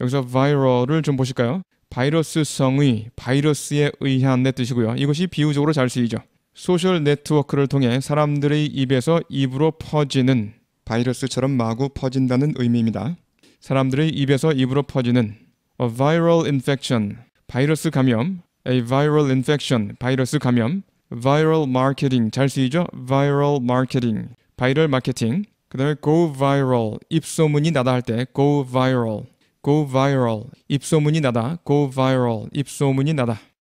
여기서 viral을 좀 보실까요? 바이러스성의, 바이러스에 의한의 뜻이고요. 이것이 비유적으로 잘 쓰이죠. 소셜 네트워크를 통해 사람들의 입에서 입으로 퍼지는 바이러스처럼 마구 퍼진다는 의미입니다. 사람들의 입에서 입으로 퍼지는 a viral infection, 바이러스 감염, a viral infection, 바이러스 감염, viral marketing, 잘 쓰이죠? viral marketing, 바이럴 마케팅, 그 다음에 go viral, 입소문이 나다 할 때 go viral, go viral. 입소문이 나다. go viral. 입소문이 나다.